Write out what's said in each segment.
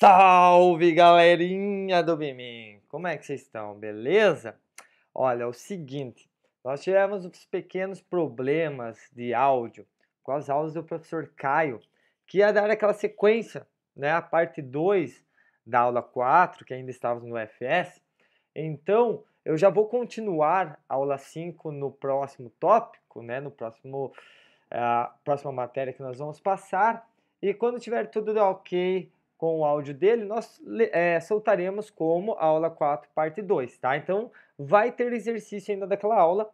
Salve galerinha do Bimim! Como é que vocês estão? Beleza? Olha, é o seguinte, nós tivemos uns pequenos problemas de áudio com as aulas do professor Caio, que ia dar aquela sequência, né, a parte 2 da aula 4, que ainda estávamos no FS. Então, eu já vou continuar a aula 5 no próximo tópico, né, no próximo a eh, próxima matéria que nós vamos passar. E quando tiver tudo ok, com o áudio dele, nós é, soltaremos como aula 4, parte 2, tá? Então, vai ter exercício ainda daquela aula,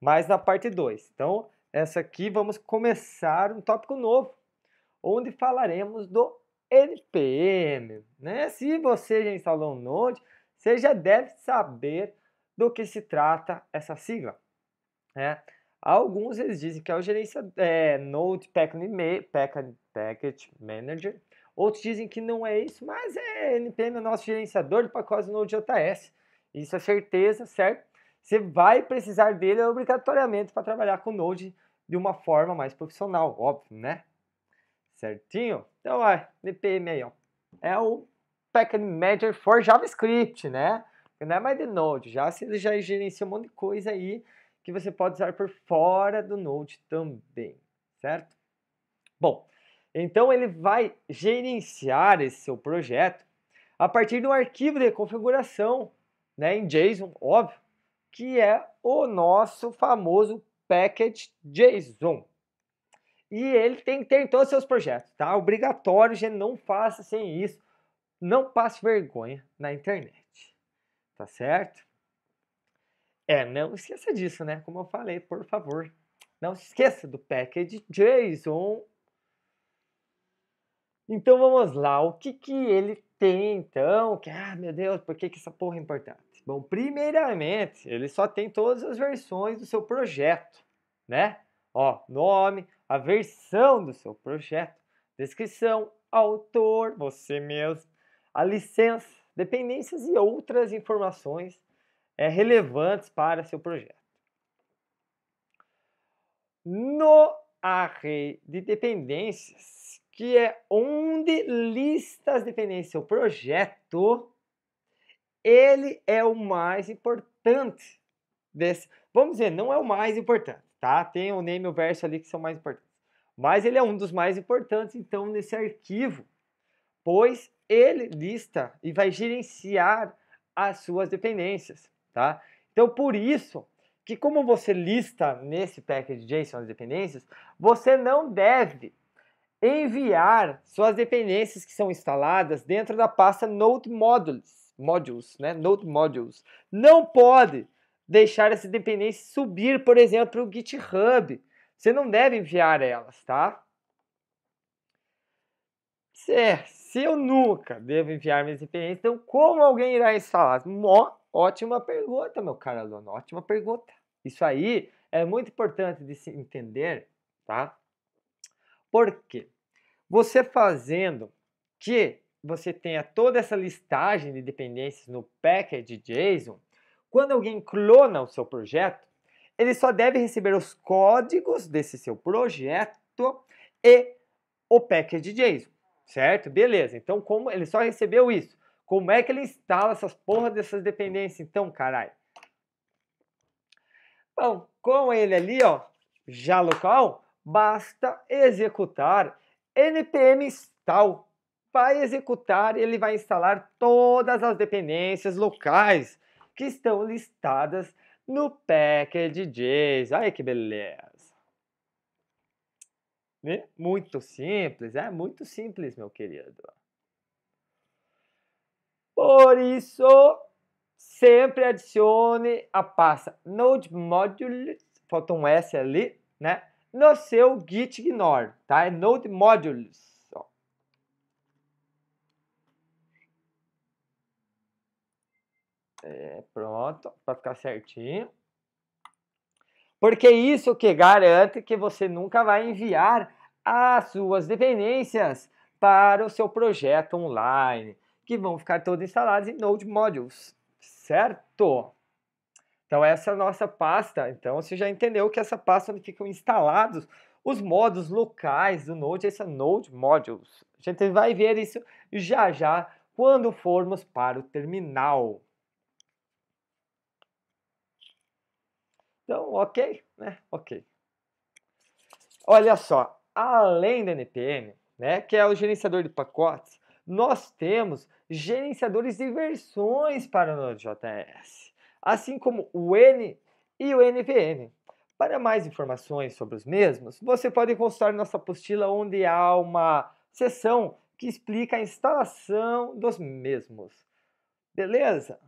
mas na parte 2. Então, essa aqui vamos começar um tópico novo, onde falaremos do NPM, né? Se você já instalou um Node, você já deve saber do que se trata essa sigla, né? Alguns eles dizem que é o gerência é, Node Package Manager, Outros dizem que não é isso, mas é NPM é nosso gerenciador de pacotes no Node.js. Isso é certeza, certo? Você vai precisar dele obrigatoriamente para trabalhar com Node de uma forma mais profissional, óbvio, né? Certinho? Então, ó, NPM aí, ó. É o Package Manager for JavaScript, né? Não é mais de Node, já ele já gerencia um monte de coisa aí que você pode usar por fora do Node também, certo? Bom, então ele vai gerenciar esse seu projeto a partir de um arquivo de configuração, né, em JSON, óbvio, que é o nosso famoso package JSON. E ele tem que ter em todos os seus projetos, tá? Obrigatório, gente, não faça sem isso. Não passe vergonha na internet, tá certo? É, não esqueça disso, né? Como eu falei, por favor, não se esqueça do package JSON então vamos lá, o que, que ele tem então? Que, ah, meu Deus, por que, que essa porra é importante? Bom, primeiramente, ele só tem todas as versões do seu projeto, né? Ó, nome, a versão do seu projeto, descrição, autor, você mesmo, a licença, dependências e outras informações é, relevantes para seu projeto. No array de dependências, que é onde listas as dependências. o projeto, ele é o mais importante desse. Vamos dizer, não é o mais importante, tá? Tem o name e o verso ali que são mais importantes. Mas ele é um dos mais importantes, então, nesse arquivo, pois ele lista e vai gerenciar as suas dependências, tá? Então, por isso que como você lista nesse package JSON as dependências, você não deve enviar suas dependências que são instaladas dentro da pasta Node Modules, modules né? Node Modules. Não pode deixar essas dependências subir, por exemplo, para o GitHub. Você não deve enviar elas, tá? Se se eu nunca devo enviar minhas dependências, então como alguém irá instalá-las? Ótima pergunta, meu caro aluno, ótima pergunta. Isso aí é muito importante de se entender, tá? Por quê? Você fazendo que você tenha toda essa listagem de dependências no package JSON, quando alguém clona o seu projeto, ele só deve receber os códigos desse seu projeto e o package JSON, certo? Beleza. Então, como ele só recebeu isso? Como é que ele instala essas porras dessas dependências então, caralho? Bom, com ele ali, ó, já local, basta executar npm install vai executar, ele vai instalar todas as dependências locais que estão listadas no package JSON. Olha que beleza! Né? Muito simples, é muito simples, meu querido. Por isso, sempre adicione a pasta Node Modules, falta um S ali, né? no seu gitignore, tá? É Node Modules. É, pronto, para ficar certinho. Porque isso que garante que você nunca vai enviar as suas dependências para o seu projeto online, que vão ficar todas instaladas em Node Modules, certo? Então, essa é a nossa pasta. Então, você já entendeu que essa pasta onde ficam instalados os módulos locais do Node, essa é Node Modules. A gente vai ver isso já já quando formos para o terminal. Então, ok, né? Ok. Olha só, além do NPM, né, que é o gerenciador de pacotes, nós temos gerenciadores de versões para o Node.js assim como o N e o NVM. Para mais informações sobre os mesmos, você pode consultar nossa apostila onde há uma seção que explica a instalação dos mesmos. Beleza?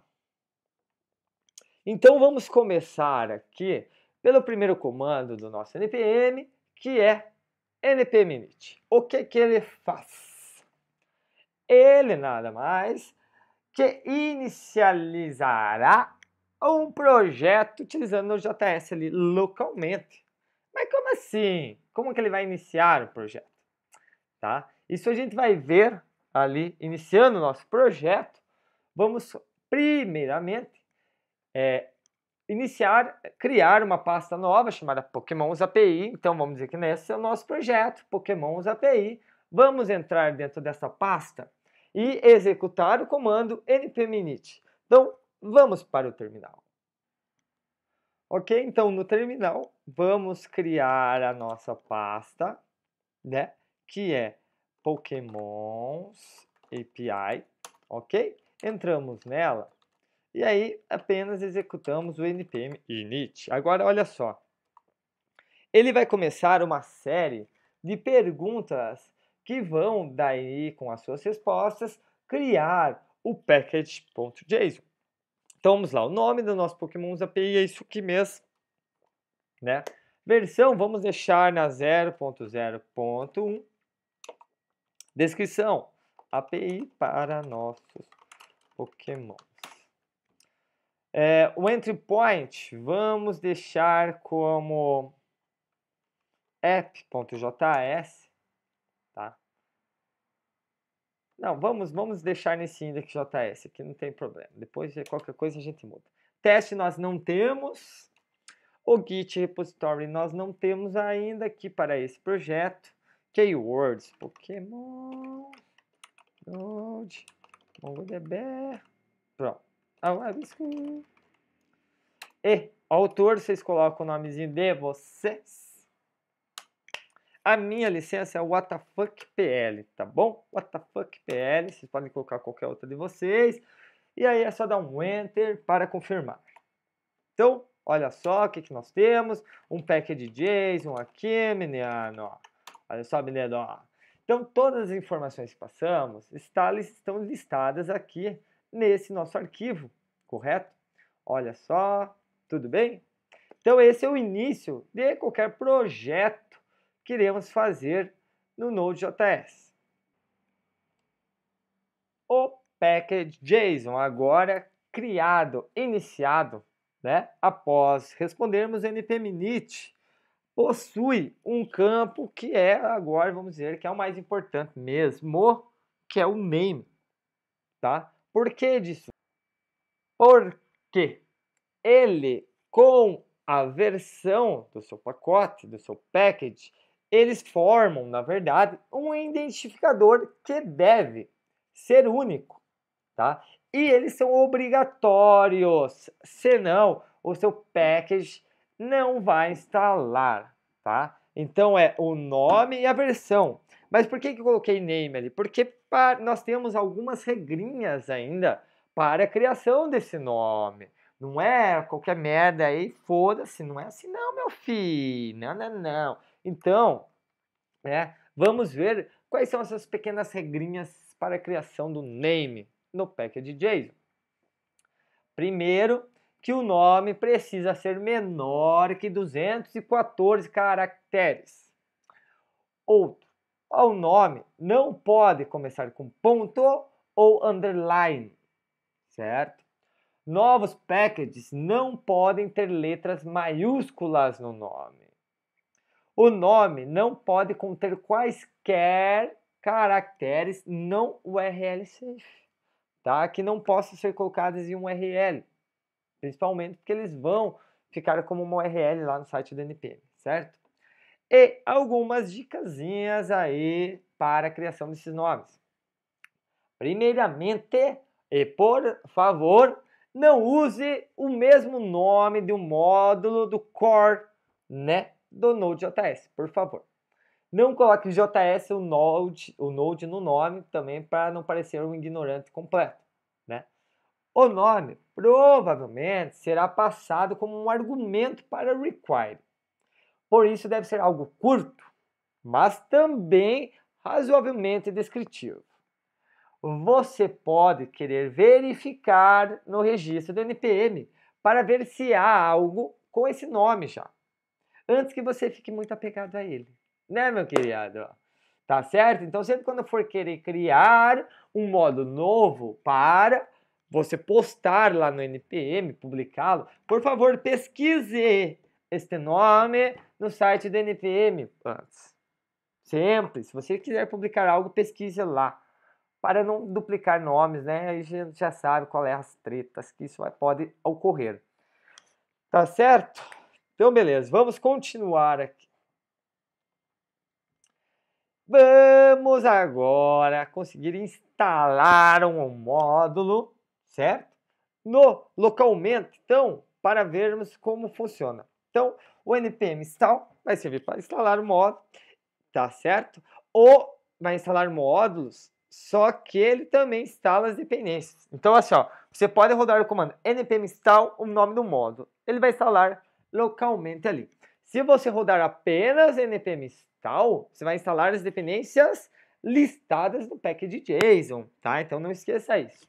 Então vamos começar aqui pelo primeiro comando do nosso npm, que é npm init. O que, que ele faz? Ele nada mais que inicializará um projeto utilizando o JS ali localmente. Mas como assim? Como que ele vai iniciar o projeto? Tá? Isso a gente vai ver ali, iniciando o nosso projeto. Vamos, primeiramente, é, iniciar, criar uma pasta nova chamada Pokémons API. Então, vamos dizer que nesse é o nosso projeto, Pokémons API. Vamos entrar dentro dessa pasta e executar o comando npminit. Então, Vamos para o terminal. Ok? Então, no terminal, vamos criar a nossa pasta, né? Que é Pokémons API, ok? Entramos nela e aí apenas executamos o npm init. Agora, olha só. Ele vai começar uma série de perguntas que vão, daí, com as suas respostas, criar o package.json. Então vamos lá, o nome do nosso Pokémon API é isso aqui mesmo, né? Versão vamos deixar na 0.0.1. Descrição, API para nossos Pokémons. É, o entry point vamos deixar como app.js Não, vamos, vamos deixar nesse index JS, que não tem problema. Depois, qualquer coisa, a gente muda. Teste nós não temos. O Git repository nós não temos ainda aqui para esse projeto. Keywords, Pokémon, Node, MongoDB. Pronto. Ah, ah, e, autor, vocês colocam o nomezinho de vocês. A minha licença é o WTFPL, tá bom? WTFPL, vocês podem colocar qualquer outra de vocês. E aí é só dar um Enter para confirmar. Então, olha só o que, que nós temos. Um pack de JSON aqui, menino. Olha só, menino. Então, todas as informações que passamos estão listadas aqui nesse nosso arquivo, correto? Olha só, tudo bem? Então, esse é o início de qualquer projeto queremos fazer no Node.js. O package JSON agora criado, iniciado, né, após respondermos npm init, possui um campo que é agora, vamos dizer, que é o mais importante mesmo, que é o name, tá? Por que disso? Porque ele, com a versão do seu pacote, do seu package, eles formam, na verdade, um identificador que deve ser único, tá? E eles são obrigatórios, senão o seu package não vai instalar, tá? Então é o nome e a versão. Mas por que, que eu coloquei name ali? Porque nós temos algumas regrinhas ainda para a criação desse nome. Não é qualquer merda aí, foda-se, não é assim não, meu filho. Não, não, não. Então, né, vamos ver quais são essas pequenas regrinhas para a criação do name no package JSON. Primeiro, que o nome precisa ser menor que 214 caracteres. Outro, o nome não pode começar com ponto ou underline, certo? Novos packages não podem ter letras maiúsculas no nome. O nome não pode conter quaisquer caracteres não URL safe, tá? Que não possam ser colocados em um URL, principalmente porque eles vão ficar como uma URL lá no site do NPM, certo? E algumas dicasinhas aí para a criação desses nomes. Primeiramente, e por favor, não use o mesmo nome de um módulo do core, né? do Node.js, por favor. Não coloque JS o Node, o Node no nome também para não parecer um ignorante completo, né? O nome provavelmente será passado como um argumento para require. Por isso deve ser algo curto, mas também razoavelmente descritivo. Você pode querer verificar no registro do NPM para ver se há algo com esse nome já antes que você fique muito apegado a ele. Né, meu querido? Tá certo? Então, sempre quando for querer criar um modo novo para você postar lá no NPM, publicá-lo, por favor, pesquise este nome no site do NPM antes. Sempre. Se você quiser publicar algo, pesquise lá. Para não duplicar nomes, né? Aí a gente já sabe qual é as tretas que isso pode ocorrer. Tá certo? Então, beleza, vamos continuar aqui. Vamos agora conseguir instalar um módulo, certo? No localmente, então, para vermos como funciona. Então, o npm install vai servir para instalar o módulo, tá certo? Ou vai instalar módulos, só que ele também instala as dependências. Então, assim, ó, você pode rodar o comando npm install o nome do módulo. Ele vai instalar localmente ali. Se você rodar apenas npm install, você vai instalar as dependências listadas no pack de JSON, tá? Então não esqueça isso.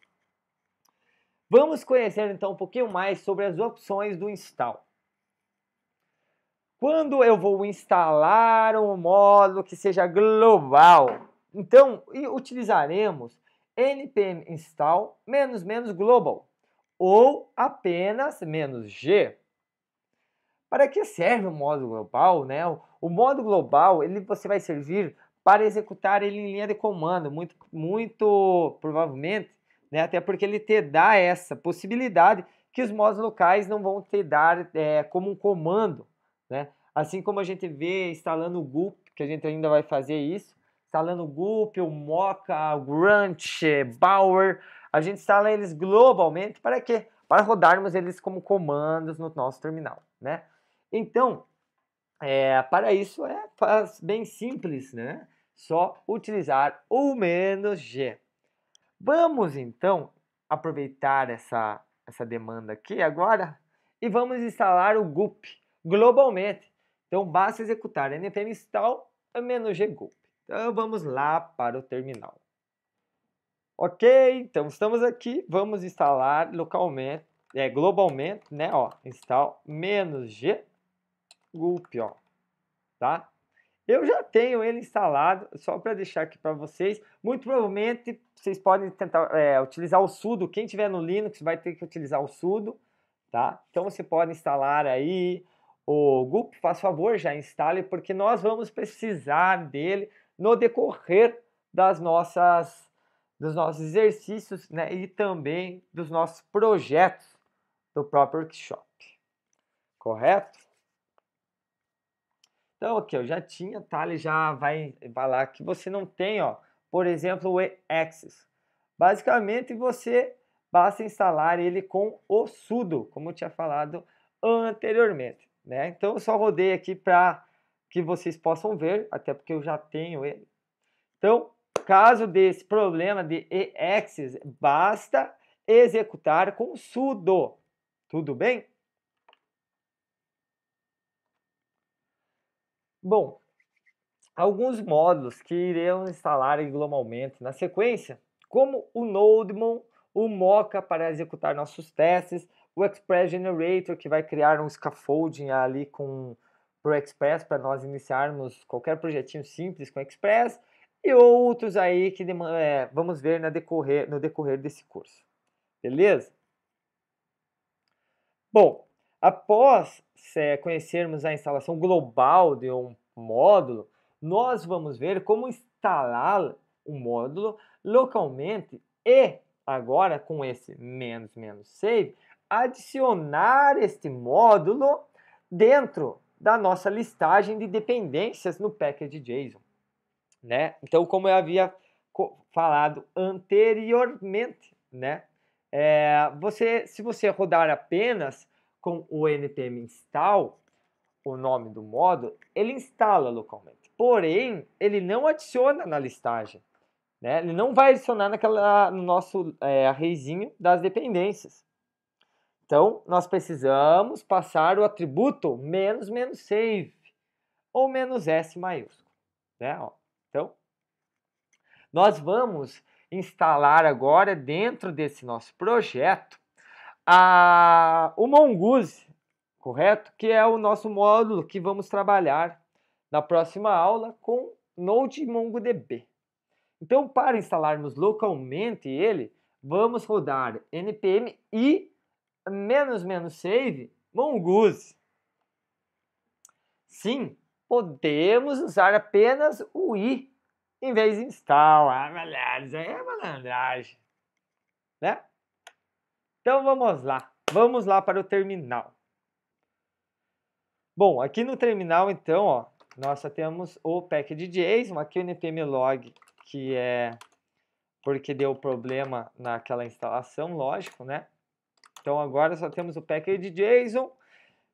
Vamos conhecer então um pouquinho mais sobre as opções do install. Quando eu vou instalar um módulo que seja global, então utilizaremos npm install "-global" ou apenas "-g", para que serve o modo global? Né? O modo global ele você vai servir para executar ele em linha de comando, muito, muito provavelmente, né? até porque ele te dá essa possibilidade que os modos locais não vão te dar é, como um comando. Né? Assim como a gente vê instalando o GUP, que a gente ainda vai fazer isso, instalando o GUP, o Mocha, o Grunt, Bower, a gente instala eles globalmente para quê? Para rodarmos eles como comandos no nosso terminal. Né? Então, é, para isso é bem simples, né? Só utilizar o menos G. Vamos então aproveitar essa, essa demanda aqui agora e vamos instalar o GUP globalmente. Então basta executar npm install -g GUP. Então vamos lá para o terminal. Ok, então estamos aqui, vamos instalar localmente, é, globalmente, né? Ó, install -g Gulp, ó, tá? Eu já tenho ele instalado, só para deixar aqui para vocês. Muito provavelmente vocês podem tentar é, utilizar o sudo. Quem tiver no Linux vai ter que utilizar o sudo, tá? Então você pode instalar aí o Gulp, faz favor, já instale, porque nós vamos precisar dele no decorrer das nossas, dos nossos exercícios né, e também dos nossos projetos do próprio workshop. Correto? Então, aqui, eu já tinha, tá? Ele já vai falar que você não tem, ó, por exemplo, o e Basicamente, você basta instalar ele com o sudo, como eu tinha falado anteriormente, né? Então, eu só rodei aqui para que vocês possam ver, até porque eu já tenho ele. Então, caso desse problema de e basta executar com sudo, tudo bem? Bom, alguns módulos que iremos instalar globalmente na sequência, como o Nodemon, o Mocha para executar nossos testes, o Express Generator que vai criar um scaffolding ali com o Express para nós iniciarmos qualquer projetinho simples com Express e outros aí que é, vamos ver na decorrer, no decorrer desse curso. Beleza? Bom, após é, conhecermos a instalação global de um módulo, nós vamos ver como instalar o módulo localmente e agora com esse menos menos save adicionar este módulo dentro da nossa listagem de dependências no package JSON, né? Então, como eu havia falado anteriormente, né? É, você, se você rodar apenas com o npm install, o nome do módulo ele instala localmente. Porém, ele não adiciona na listagem. Né? Ele não vai adicionar naquela, no nosso é, arrayzinho das dependências. Então, nós precisamos passar o atributo menos menos save ou menos s maiúsculo. Né? Ó, então, nós vamos instalar agora dentro desse nosso projeto a, o Mongoose, correto? Que é o nosso módulo que vamos trabalhar na próxima aula com Node MongoDB. Então, para instalarmos localmente ele, vamos rodar npm e "-save mongoose". Sim, podemos usar apenas o i em vez de install. Ah, malandros, aí é malandragem, né? Então vamos lá, vamos lá para o terminal. Bom, aqui no terminal então, ó, nós só temos o package JSON, aqui o npm log, que é porque deu problema naquela instalação, lógico, né? Então agora só temos o package JSON.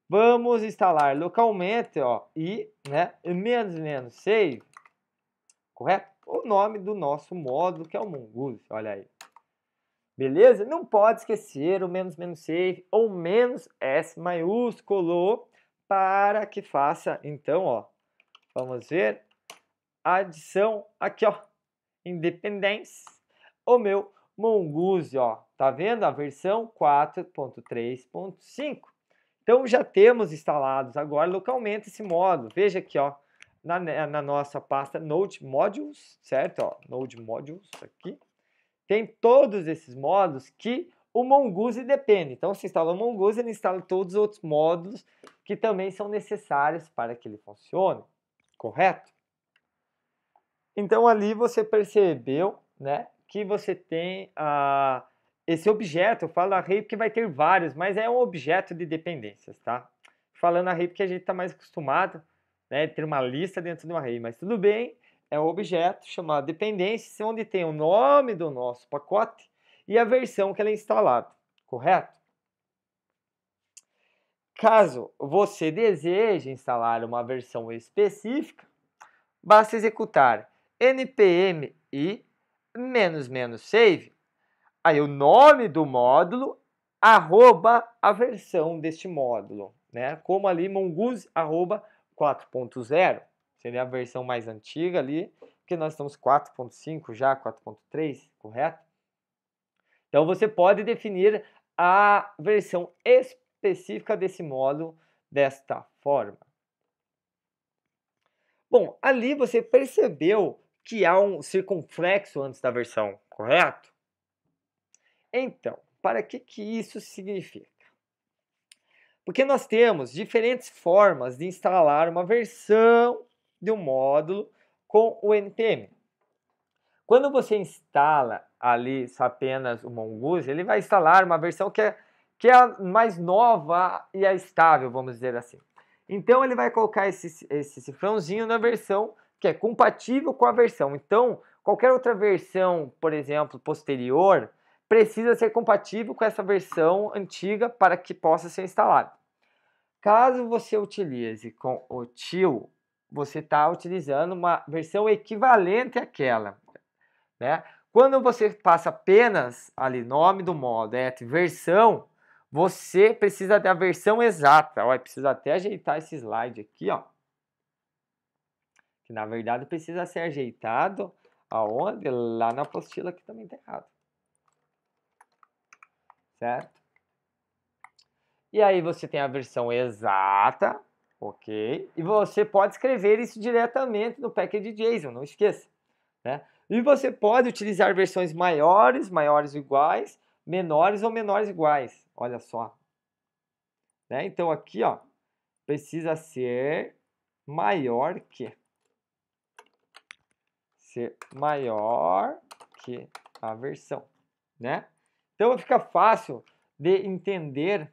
Vamos instalar localmente, ó, e, né, menos menos save, correto? O nome do nosso módulo, que é o Mongoose, olha aí. Beleza? Não pode esquecer o menos menos save ou menos S maiúsculo para que faça, então, ó, vamos ver, adição aqui, ó, independência, o meu Mongoose, ó, tá vendo? A versão 4.3.5. Então, já temos instalados agora localmente esse módulo. Veja aqui, ó, na, na nossa pasta Node Modules, certo? Ó, Node Modules aqui tem todos esses módulos que o Mongoose depende. Então, você instala o Mongoose, ele instala todos os outros módulos que também são necessários para que ele funcione, correto? Então, ali você percebeu né, que você tem ah, esse objeto, eu falo array porque vai ter vários, mas é um objeto de dependências, tá? Falando array porque a gente está mais acostumado né, ter uma lista dentro de um array, mas tudo bem, é um objeto chamado dependência, onde tem o nome do nosso pacote e a versão que ela é instalada, correto? Caso você deseje instalar uma versão específica, basta executar npm i "-save", aí o nome do módulo, arroba a versão deste módulo, né? como ali mongoose, arroba 4.0. Seria a versão mais antiga ali, porque nós estamos 4.5 já, 4.3, correto? Então você pode definir a versão específica desse módulo desta forma. Bom, ali você percebeu que há um circunflexo antes da versão, correto? Então, para que, que isso significa? Porque nós temos diferentes formas de instalar uma versão de um módulo com o NPM. Quando você instala ali apenas o Mongoose, ele vai instalar uma versão que é, que é a mais nova e é estável, vamos dizer assim. Então ele vai colocar esse, esse cifrãozinho na versão que é compatível com a versão. Então, qualquer outra versão, por exemplo, posterior, precisa ser compatível com essa versão antiga para que possa ser instalada. Caso você utilize com o TIL você está utilizando uma versão equivalente àquela. Né? Quando você passa apenas ali nome do modo, et versão, você precisa da versão exata. Olha, precisa até ajeitar esse slide aqui, ó. Que na verdade precisa ser ajeitado aonde? Lá na apostila que também está errado. Certo? E aí você tem a versão exata, Ok? E você pode escrever isso diretamente no package JSON, não esqueça. Né? E você pode utilizar versões maiores, maiores iguais, menores ou menores iguais. Olha só. Né? Então aqui ó, precisa ser maior que. Ser maior que a versão. Né? Então fica fácil de entender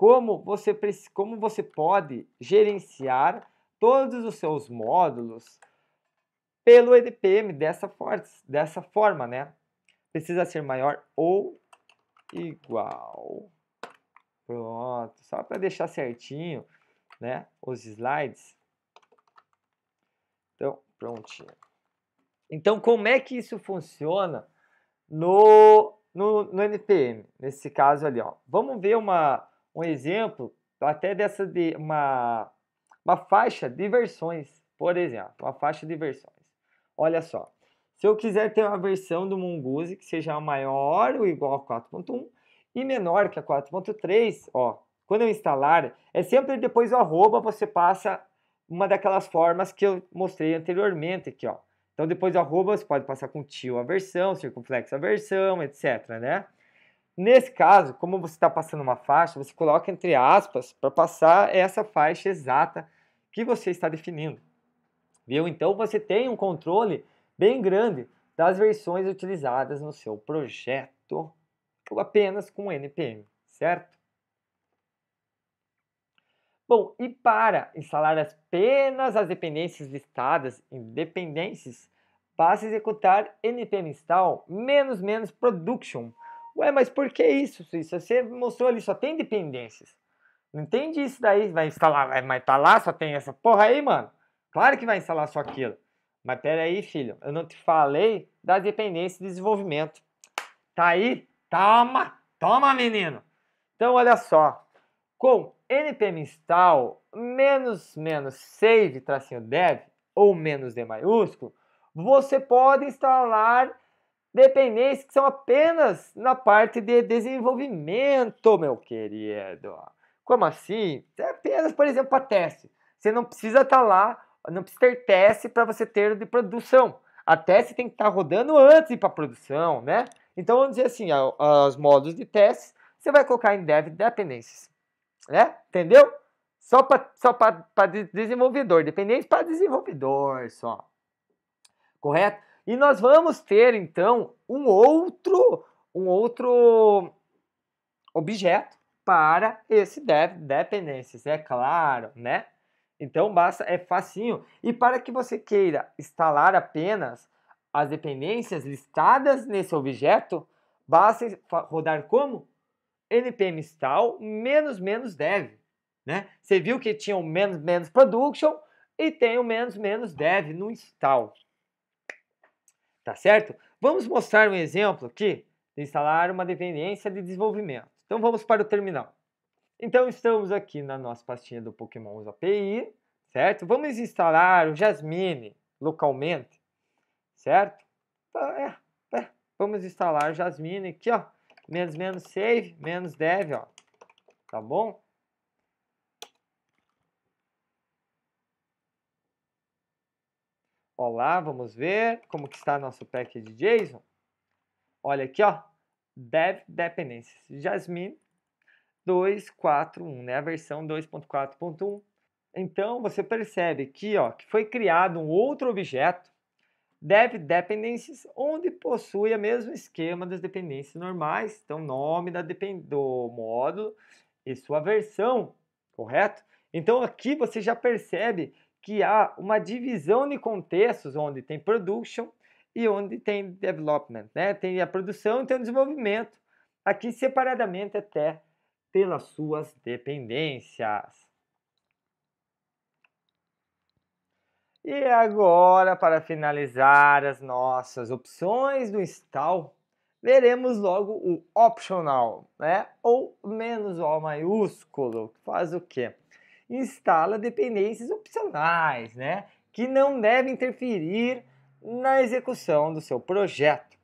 como você, como você pode gerenciar todos os seus módulos pelo EDPM dessa, for dessa forma, né? Precisa ser maior ou igual. Pronto, só para deixar certinho, né, os slides. Então, prontinho. Então, como é que isso funciona no, no, no NPM, nesse caso ali, ó. Vamos ver uma, um exemplo até dessa de uma, uma faixa de versões, por exemplo, uma faixa de versões. Olha só, se eu quiser ter uma versão do Mongoose que seja maior ou igual a 4.1 e menor que a 4.3, ó, quando eu instalar, é sempre depois do arroba você passa uma daquelas formas que eu mostrei anteriormente aqui, ó. Então depois do arroba você pode passar com tio a versão, circunflexo a versão, etc, né? Nesse caso, como você está passando uma faixa, você coloca entre aspas para passar essa faixa exata que você está definindo. Viu? Então você tem um controle bem grande das versões utilizadas no seu projeto apenas com NPM, certo? Bom, e para instalar apenas as dependências listadas em dependências, basta executar npm install menos production Ué, mas por que isso, Suíça? Você mostrou ali, só tem dependências. Não entende isso daí, vai instalar, mas tá lá, só tem essa porra aí, mano. Claro que vai instalar só aquilo. Mas pera aí, filho, eu não te falei das dependências de desenvolvimento. Tá aí? Toma! Toma, menino! Então, olha só. Com npm install menos menos save tracinho dev ou menos d maiúsculo, você pode instalar dependências que são apenas na parte de desenvolvimento, meu querido. Como assim? É apenas, por exemplo, para teste. Você não precisa estar tá lá, não precisa ter teste para você ter de produção. A teste tem que estar tá rodando antes para produção, né? Então vamos dizer assim, os modos de teste você vai colocar em dev dependências, né? Entendeu? Só para só para desenvolvedor, dependência para desenvolvedor só. Correto? E nós vamos ter então um outro, um outro objeto para esse dev dependências, é claro, né? Então basta é facinho. E para que você queira instalar apenas as dependências listadas nesse objeto, basta rodar como npm install menos menos dev, né? Você viu que tinha o menos menos production e tem o menos menos dev no install tá certo? Vamos mostrar um exemplo aqui de instalar uma dependência de desenvolvimento. Então vamos para o terminal. Então estamos aqui na nossa pastinha do Pokémon Usa API, certo? Vamos instalar o Jasmine localmente, certo? Então, é, é. Vamos instalar o Jasmine aqui, ó. Menos, menos, save, menos dev, ó. Tá bom? Olá, vamos ver como que está nosso pack de JSON. Olha aqui, ó, dev dependencies, Jasmine 2.4.1, né, a versão 2.4.1. Então, você percebe aqui, ó, que foi criado um outro objeto, dev dependencies, onde possui o mesmo esquema das dependências normais, então nome da do módulo e sua versão, correto? Então, aqui você já percebe que há uma divisão de contextos onde tem production e onde tem development, né? Tem a produção e tem o desenvolvimento, aqui separadamente até pelas suas dependências. E agora, para finalizar as nossas opções do install, veremos logo o optional, né? Ou menos O maiúsculo, que faz o quê? instala dependências opcionais, né? que não devem interferir na execução do seu projeto.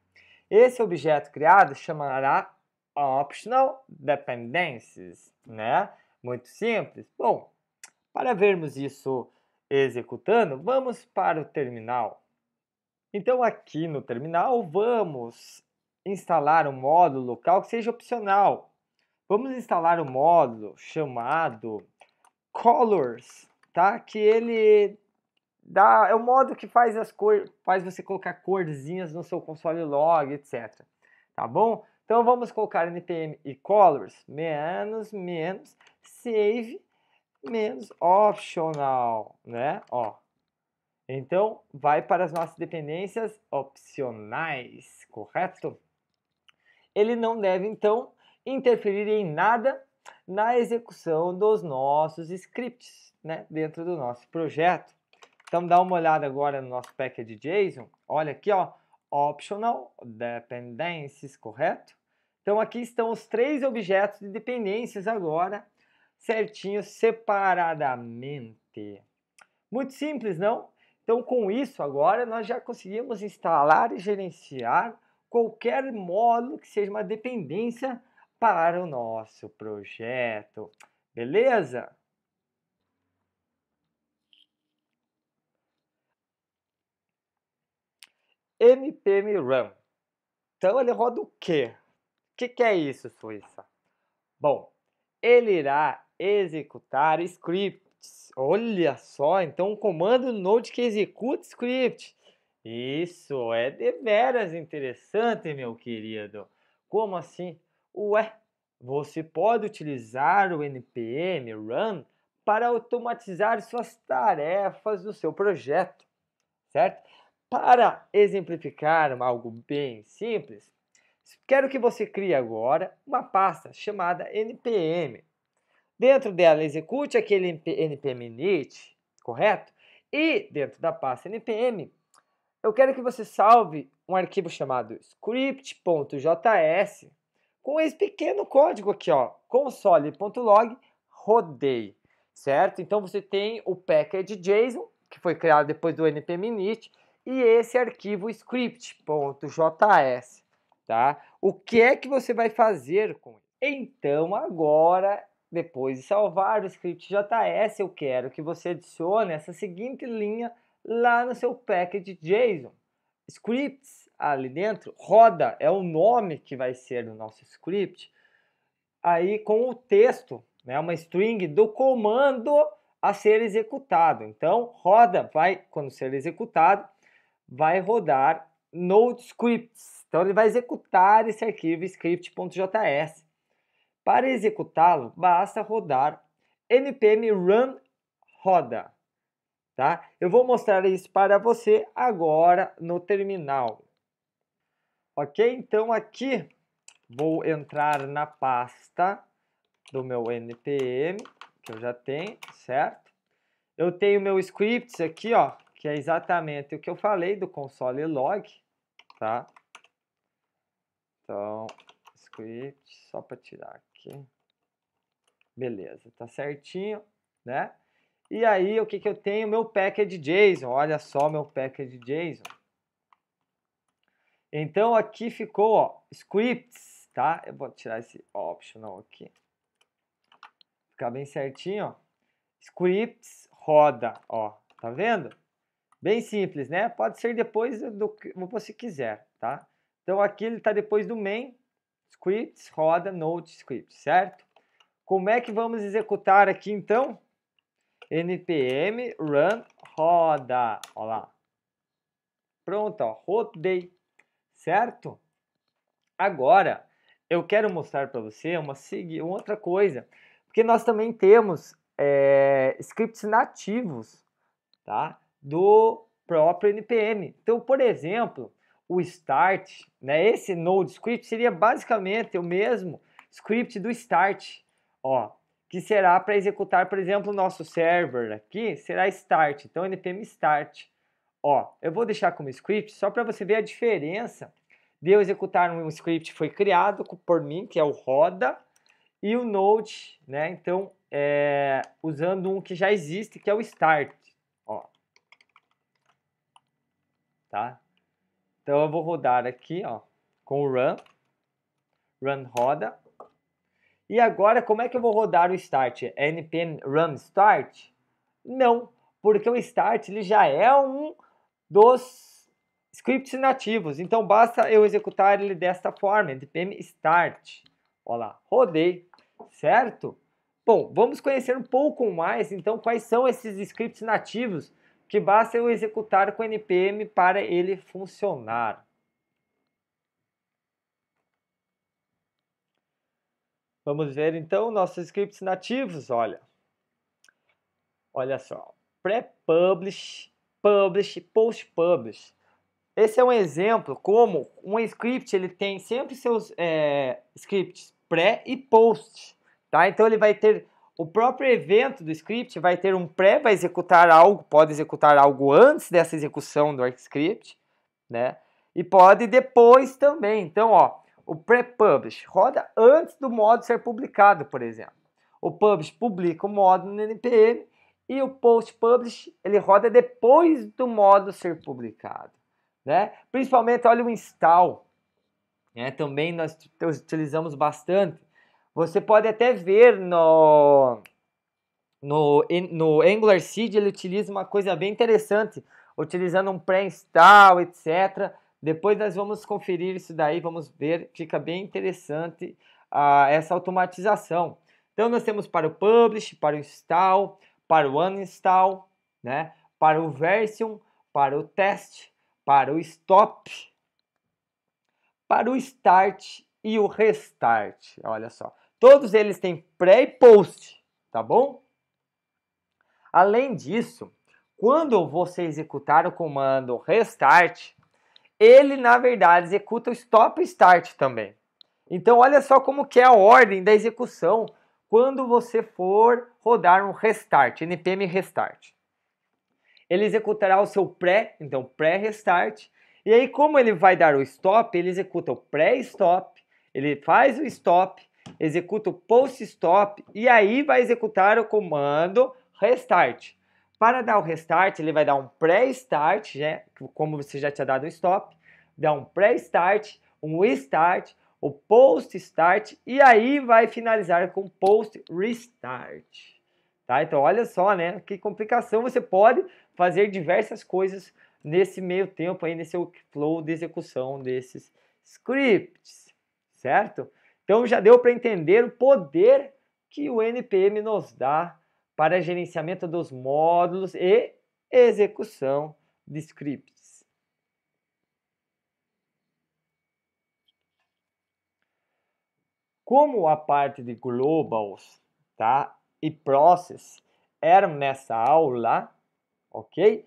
Esse objeto criado chamará Optional Dependencies, né? Muito simples. Bom, para vermos isso executando, vamos para o terminal. Então aqui no terminal vamos instalar um módulo local que seja opcional. Vamos instalar um módulo chamado colors, tá? Que ele dá é o modo que faz as cores, faz você colocar corzinhas no seu console log, etc. Tá bom? Então vamos colocar npm e colors menos menos save menos optional, né? Ó. Então vai para as nossas dependências opcionais, correto? Ele não deve então interferir em nada na execução dos nossos scripts, né, dentro do nosso projeto. Então dá uma olhada agora no nosso package JSON. Olha aqui, ó, optional dependencies, correto? Então aqui estão os três objetos de dependências agora, certinho separadamente. Muito simples, não? Então com isso agora nós já conseguimos instalar e gerenciar qualquer módulo que seja uma dependência para o nosso projeto. Beleza? MPM Run. Então ele roda o quê? O que, que é isso, Suíça? Bom, ele irá executar scripts. Olha só, então um comando no Node que executa script. Isso é deveras interessante, meu querido. Como assim? Ué, você pode utilizar o npm run para automatizar suas tarefas do seu projeto, certo? Para exemplificar algo bem simples, quero que você crie agora uma pasta chamada npm. Dentro dela, execute aquele npm init, correto? E dentro da pasta npm, eu quero que você salve um arquivo chamado script.js com esse pequeno código aqui, ó, console.log, rodei, certo? Então você tem o package.json, que foi criado depois do npm init, e esse arquivo script.js, tá? O que é que você vai fazer com Então agora, depois de salvar o script.js, eu quero que você adicione essa seguinte linha lá no seu package.json, scripts ali dentro, roda é o nome que vai ser do nosso script, aí com o texto, né, uma string do comando a ser executado. Então, roda vai, quando ser executado, vai rodar node scripts. Então, ele vai executar esse arquivo script.js. Para executá-lo, basta rodar npm run roda. Tá? Eu vou mostrar isso para você agora no terminal. Ok? Então aqui vou entrar na pasta do meu npm, que eu já tenho, certo? Eu tenho meu scripts aqui, ó, que é exatamente o que eu falei do console log, tá? Então, script, só para tirar aqui. Beleza, tá certinho, né? E aí, o que, que eu tenho? Meu package JSON. Olha só meu package JSON. Então aqui ficou, ó, scripts, tá? Eu vou tirar esse optional aqui. Ficar bem certinho, ó. Scripts roda, ó. Tá vendo? Bem simples, né? Pode ser depois do que você quiser, tá? Então aqui ele está depois do main, scripts, roda, note script, certo? Como é que vamos executar aqui então? npm run roda, ó lá. Pronto, ó, rodei certo? Agora, eu quero mostrar para você uma, uma, outra coisa, porque nós também temos é, scripts nativos tá? do próprio NPM. Então, por exemplo, o start, né? esse node script seria basicamente o mesmo script do start, ó, que será para executar, por exemplo, o nosso server aqui, será start, então npm start. Ó, eu vou deixar como script só para você ver a diferença de eu executar um script que foi criado por mim, que é o Roda, e o Node, né? Então, é, usando um que já existe, que é o Start. Ó. Tá? Então, eu vou rodar aqui, ó, com o Run. Run roda. E agora, como é que eu vou rodar o Start? É npm run start? Não, porque o Start ele já é um dos scripts nativos. Então basta eu executar ele desta forma, npm start. Olha lá, rodei, certo? Bom, vamos conhecer um pouco mais então quais são esses scripts nativos que basta eu executar com npm para ele funcionar. Vamos ver então nossos scripts nativos, olha. Olha só, pré-publish publish, post publish. Esse é um exemplo como um script ele tem sempre seus é, scripts pré e post, tá? Então ele vai ter o próprio evento do script vai ter um pré, vai executar algo, pode executar algo antes dessa execução do script, né? E pode depois também. Então, ó, o pré-publish roda antes do modo ser publicado, por exemplo. O publish publica o modo no NPM e o post publish, ele roda depois do modo ser publicado, né? Principalmente, olha o install, né? Também nós utilizamos bastante. Você pode até ver no no, no Angular Seed ele utiliza uma coisa bem interessante, utilizando um pré-install, etc. Depois nós vamos conferir isso daí, vamos ver, fica bem interessante ah, essa automatização. Então nós temos para o publish, para o install, para o uninstall, né? para o version, para o test, para o stop, para o start e o restart. Olha só, todos eles têm pré e post, tá bom? Além disso, quando você executar o comando restart, ele na verdade executa o stop e start também. Então olha só como que é a ordem da execução quando você for rodar um restart, npm restart. Ele executará o seu pré, então pré-restart, e aí como ele vai dar o stop, ele executa o pré-stop, ele faz o stop, executa o post-stop e aí vai executar o comando restart. Para dar o restart, ele vai dar um pré-start, né? como você já tinha dado o stop, dá um pré-start, um start, o post start e aí vai finalizar com post restart. Tá? Então olha só, né? Que complicação você pode fazer diversas coisas nesse meio tempo aí nesse flow de execução desses scripts, certo? Então já deu para entender o poder que o NPM nos dá para gerenciamento dos módulos e execução de scripts. Como a parte de globals tá, e process eram nessa aula, ok?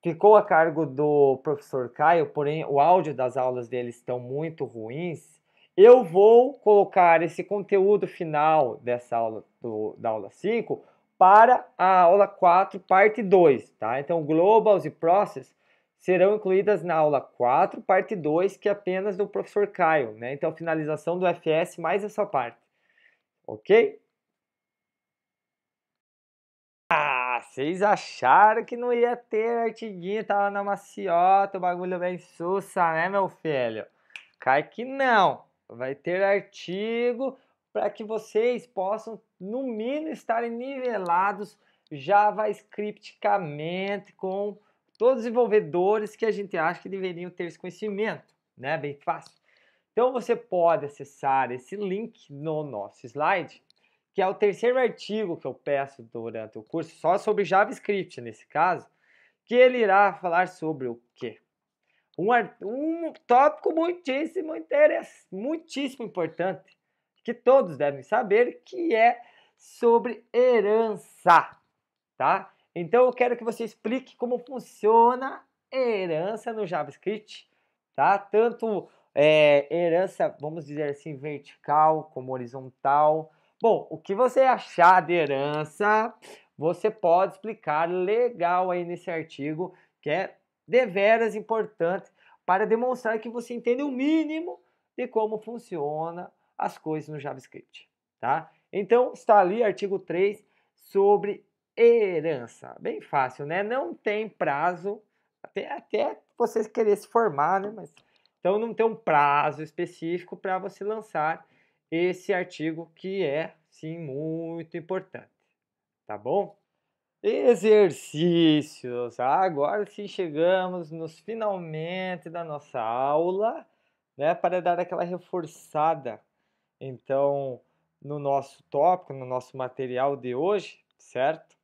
Ficou a cargo do professor Caio, porém o áudio das aulas dele estão muito ruins. Eu vou colocar esse conteúdo final dessa aula, do, da aula 5 para a aula 4, parte 2, tá? Então, Globals e Process serão incluídas na aula 4, parte 2, que é apenas do professor Caio, né? Então, finalização do FS mais essa parte. Ok? Ah, vocês acharam que não ia ter artigo, tava na maciota, o bagulho bem sussa, né, meu filho? Cai que não. Vai ter artigo para que vocês possam, no mínimo, estarem nivelados javascripticamente com todos os desenvolvedores que a gente acha que deveriam ter esse conhecimento, né? Bem fácil. Então você pode acessar esse link no nosso slide, que é o terceiro artigo que eu peço durante o curso, só sobre JavaScript nesse caso, que ele irá falar sobre o quê? Um, um tópico muitíssimo interessante, muitíssimo importante, que todos devem saber, que é sobre herança, tá? Então eu quero que você explique como funciona herança no JavaScript, tá? Tanto é, herança, vamos dizer assim, vertical como horizontal. Bom, o que você achar de herança, você pode explicar legal aí nesse artigo, que é deveras importante para demonstrar que você entende o mínimo de como funciona as coisas no JavaScript, tá? Então, está ali artigo 3 sobre herança. Bem fácil, né? Não tem prazo, até, até vocês querer se formar, né? Mas, então não tem um prazo específico para você lançar esse artigo que é, sim, muito importante, tá bom? Exercícios. agora sim chegamos nos finalmente da nossa aula, né? Para dar aquela reforçada, então, no nosso tópico, no nosso material de hoje, certo?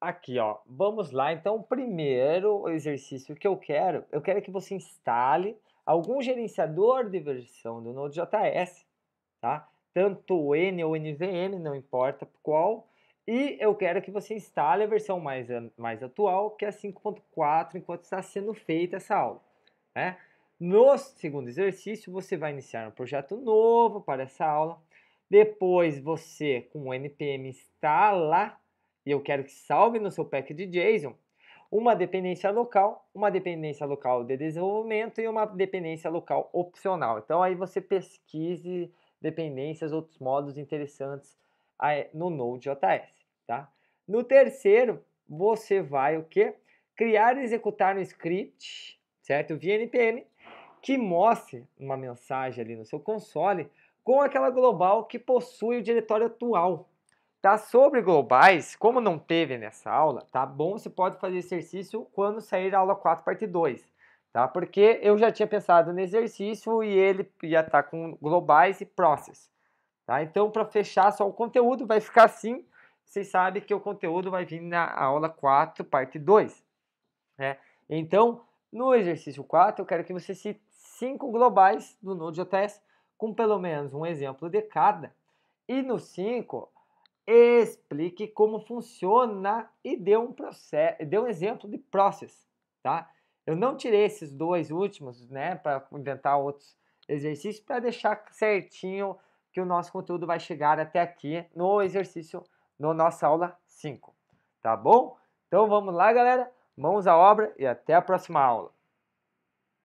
Aqui, ó. Vamos lá. Então, o primeiro exercício que eu quero, eu quero que você instale algum gerenciador de versão do Node.js, tá? Tanto o N ou NVM, não importa qual. E eu quero que você instale a versão mais, mais atual, que é 5.4, enquanto está sendo feita essa aula, né? No segundo exercício, você vai iniciar um projeto novo para essa aula. Depois, você, com o NPM, instala e eu quero que salve no seu pack de JSON uma dependência local, uma dependência local de desenvolvimento e uma dependência local opcional. Então aí você pesquise dependências, outros modos interessantes no Node.js, tá? No terceiro, você vai o que? Criar e executar um script, certo? Via NPM, que mostre uma mensagem ali no seu console com aquela global que possui o diretório atual Tá sobre globais, como não teve nessa aula, tá bom? Você pode fazer exercício quando sair a aula 4, parte 2, tá? Porque eu já tinha pensado no exercício e ele ia estar tá com globais e process, tá? Então, para fechar só o conteúdo, vai ficar assim. Vocês sabem que o conteúdo vai vir na aula 4, parte 2, né? Então, no exercício 4, eu quero que você cite cinco globais do Node.js com pelo menos um exemplo de cada. E no 5, explique como funciona e dê um, processo, dê um exemplo de process, tá? Eu não tirei esses dois últimos, né, para inventar outros exercícios, para deixar certinho que o nosso conteúdo vai chegar até aqui no exercício, no nossa aula 5, tá bom? Então vamos lá, galera, mãos à obra e até a próxima aula.